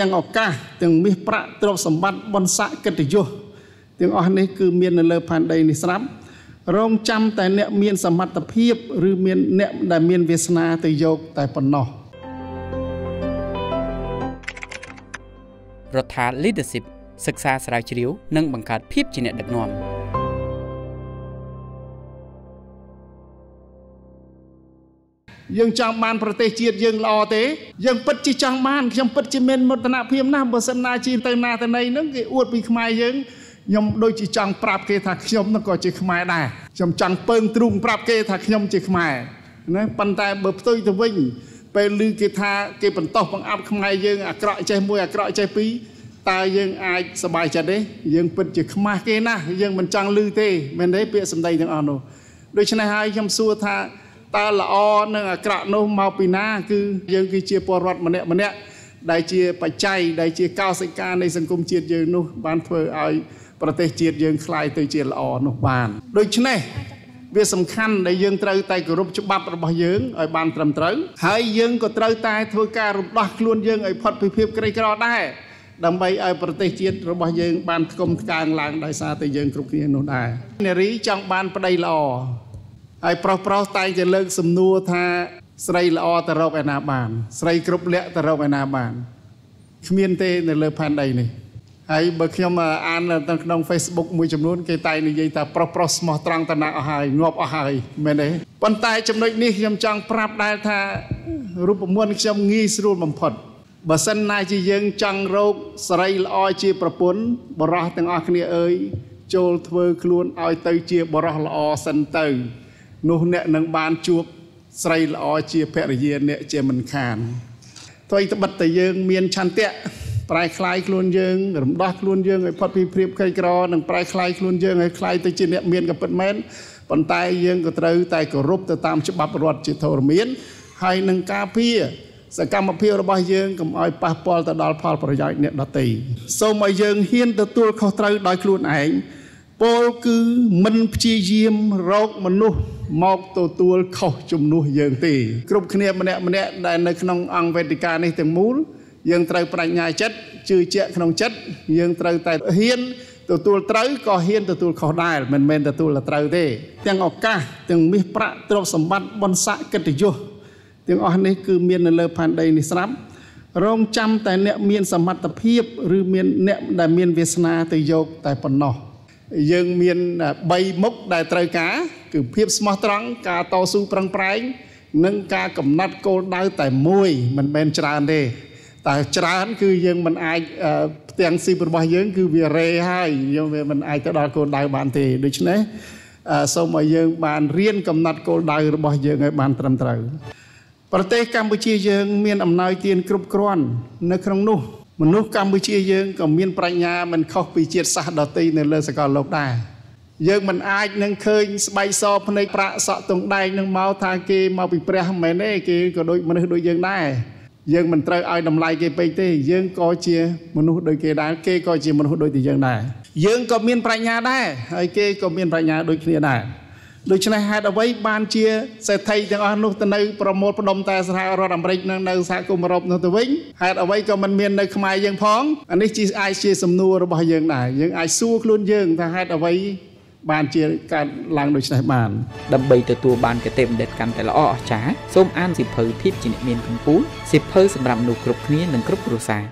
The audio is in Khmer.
ទាំងឱកាសទាំងមាសប្រាក់ទ្រព្យសម្បត្តិបុណ្យស័ក្តិកិត្តិយសទាំងអស់នេះគឺមាននៅលើផែនដីនេះស្រាប់ រងចាំតែអ្នកមានសមត្ថភាព ឬមានអ្នកដែលមានវាសនាទៅយកតែប៉ុណ្ណោះរដ្ឋា leadership សិក្សាស្រាវជ្រាវ និងបង្កើតភាពជាអ្នកដឹកនាំយើងចង់បានប្រទេសជាតិយើងល្អទេយើងពិតជាចង់បានខ្ញុំពិតជាមានមោទនភាពណាស់បើសិនណាជីទៅណាទៅណីហ្នឹងគេអួតពីខ្មែរយើងខ្ញុំដូចជាចង់ប្រាប់គេថាខ្ញុំហ្នឹងក៏ជាខ្មែរដែរខ្ញុំចង់ពើងទ្រូងប្រាប់គេថាខ្ញុំជាខ្មែរណាប៉ុន្តែបើផ្ទុយទៅវិញពេលឮគេថាគេបន្តោសបង្អាប់ខ្មែរយើង អាក្រក់ចេះមួយអាក្រក់ចេះពីរតើយើងអាចសบายចិត្តទេយើងពិតជាខ្មាស់គេណាស់យើងមិនចង់ឮទេមែនទេពាក្យសម្ដីទាំងអស់នោះដូច្នេះហើយខ្ញុំសួរថាតើល្អនិងអាក្រក់នោះមកពីណាគឺយើងគឺជាពលរដ្ឋម្នាក់ម្នាក់ដែលជាបច្ច័យដែលជាកោសិកានៃសង្គមជាតិយើងនោះបានធ្វើឲ្យប្រទេសជាតិយើងคล้ายទៅជាល្អនោះបានដូច្នេះវាសំខាន់ដែលយើងត្រូវតែគោរពច្បាប់របស់យើងឲ្យបានត្រឹមត្រូវហើយយើងក៏ត្រូវតែធ្វើការរំដោះខ្លួនយើងឲ្យផុតពីភាពក្រីក្រដែរដើម្បីឲ្យប្រទេសជាតិរបស់យើងបានស្គមស្កាងឡើងដោយសារតែយើងគ្រប់គ្នានោះដែរនារីចង់បានប្តីល្អហើយប្រុសប្រុសតែងតែលើកសំណួរថាស្រីល្អទៅរកឯណាបាន ស្រីគ្រប់លក្ខទៅរកឯណាបានគ្មានទេនៅលើផែនដីនេះហើយបើខ្ញុំអាននៅក្នុង Facebook មួយចំនួនគេតែនិយាយថាប្រុសប្រុសស្មោះត្រង់តណាអស់ហើយងាប់អស់ហើយមែនទេប៉ុន្តែចំណុចនេះខ្ញុំចង់ប្រាប់ដែរថារូបមន្តខ្ញុំងាយស្រួលបំផុតបើសិនណាជាយើងចង់រកសេរីល្អជាប្រពន្ធបរោះទាំងអស់គ្នាអើយចូលធ្វើ ខ្លួនឲ្យទៅជាបរោះល្អសិនទៅនោះអ្នកនឹងបានជួបស្រីល្អជាភរិយាអ្នកជាមិនខានថ្មីត្បិតតែយើង មានឆន្ទៈប្រែคลายខ្លួនយើងរំដោះខ្លួនយើងឲ្យផុតពីព្រៀបក្រីក្រនិងប្រែคลายខ្លួនយើងឲ្យคลายទៅជាអ្នកមានកពិតមែនប៉ុន្តែយើងក៏ត្រូវ តែគោរពទៅតាមច្បាប់រដ្ឋជាធរមានហើយនឹងការពារ សកម្មភាពរបស់យើងកុំឲ្យប៉ះពាល់ទៅដល់ផលប្រយោជន៍អ្នកដទៃសូមឲ្យយើងហ៊ានទទួលខុសត្រូវដោយខ្លួនឯងពលគឺមិនព្យាយាមរកមនុស្សមកទទួលខុសជំនួសយើងទេគ្រប់គ្នាម្នាក់ម្នាក់ដែលនៅក្នុងអង្គវេទិកានេះទាំងមូលយើងត្រូវប្រាជ្ញាចិត្តជឿជាក់ក្នុងចិត្តយើងត្រូវតែហ៊ានទទួលត្រូវក៏ហ៊ានទទួល ខុសដែរមិនមែនទទួលតែត្រូវទេទាំងឱកាសទាំងមាសប្រាក់ទ្រព្យសម្បត្តិបុណ្យស័ក្តិកិត្តិយសទាំងអស់នេះគឺមាននៅលើផែនដីនេះស្រាប់ រងចាំតែ អ្នកមានសមត្ថភាព ឬមានអ្នកដែលមានវាសនា ទៅយក តែប៉ុណ្ណោះយើងមាន3មុខដែលត្រូវការ គឺភាពស្មោះត្រង់ការតស៊ូប្រឹងប្រែង និងការកំណត់គោលដៅតែមួយ មិនមែនច្រើនទេតែច្រើន គឺយើងមិនអាចផ្ទាំងស៊ីរបស់យើងគឺវារេហើយយើងវាមិនអាចទៅដល់គោលដៅបានទេដូច្នេះសូមឲ្យយើង បានរៀនកំណត់គោលដៅរបស់យើងឲ្យបានត្រឹមត្រូវប្រទេសកម្ពុជាយើងមានអំណោយទាន គ្រប់គ្រាន់នៅក្នុងនោះមនុស្សកម្ពុជាយើងក៏មានប្រាជ្ញាមិនខុសពីជាតិសាសន៍ដទៃនៅលើសកលលោកដែរយើងមិនអាចនឹងឃើញស្បែកសភ្នែកប្រាក់សក់ទងដែងនឹងមកថាគេមកពីព្រះមែនទេគេក៏ដូចមនុស្សដូចយើងដែរយើងមិនត្រូវឲ្យតម្លៃគេពេកទេ យើងក៏ជាមនុស្សដូចគេដែរគេក៏ជាមនុស្សដូចទីយើងដែរយើងក៏មានប្រាជ្ញាដែរហើយគេក៏មានប្រាជ្ញា ដូចគ្នាដែរដូច្នេះហេតុអ្វីបានជាសេដ្ឋីទាំងអស់នោះទៅនៅប្រមូលផ្ដុំតែសហរដ្ឋអាមេរិកនិងនៅសហគមន៍អឺរ៉ុបនោះទៅវិញហេតុអ្វីក៏មិនមាននៅខ្មែរយើងផងអានេះជាអាចជាសំណួររបស់យើងដែរយើងអាចសួរខ្លួនយើង ថាហេតុអ្វីបានជាកើតឡើងដូច្នេះបានដើម្បីទទួលបានគតិបណ្ឌិតកាន់តែល្អអស្ចារ្យសូមអានសិភៅភាពជាអ្នកមានកម្ពុជាសិភៅសម្រាប់មនុស្សគ្រប់គ្នានិងគ្រប់គ្រួសារ